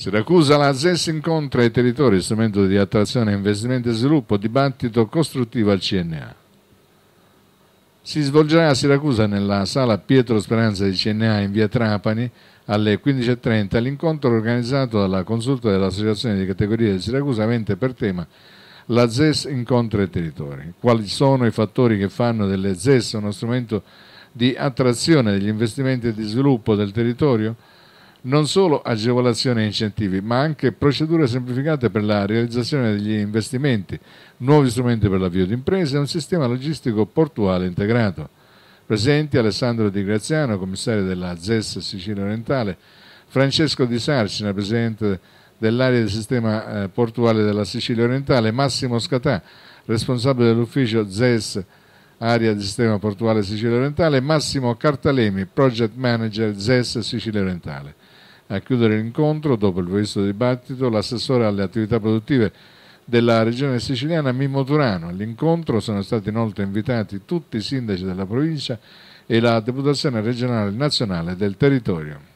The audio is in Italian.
Siracusa, la ZES incontra i territori, strumento di attrazione, investimento e sviluppo, dibattito costruttivo al CNA. Si svolgerà a Siracusa nella sala Pietro Speranza di CNA in via Trapani alle 15.30 l'incontro organizzato dalla consulta dell'Associazione di Categorie di Siracusa avente per tema la ZES incontra i territori. Quali sono i fattori che fanno delle ZES uno strumento di attrazione degli investimenti e di sviluppo del territorio? non solo agevolazioni e incentivi, ma anche procedure semplificate per la realizzazione degli investimenti, nuovi strumenti per l'avvio di imprese e un sistema logistico portuale integrato. Presenti Alessandro Di Graziano, commissario della ZES Sicilia Orientale, Francesco Di Sarcina, presidente dell'area del sistema eh, portuale della Sicilia Orientale, Massimo Scatà, responsabile dell'ufficio ZES area di sistema portuale Sicilia Orientale, Massimo Cartalemi, project manager ZES Sicilia Orientale. A chiudere l'incontro, dopo il previsto dibattito, l'assessore alle attività produttive della regione siciliana Mimmo Turano. All'incontro sono stati inoltre invitati tutti i sindaci della provincia e la deputazione regionale e nazionale del territorio.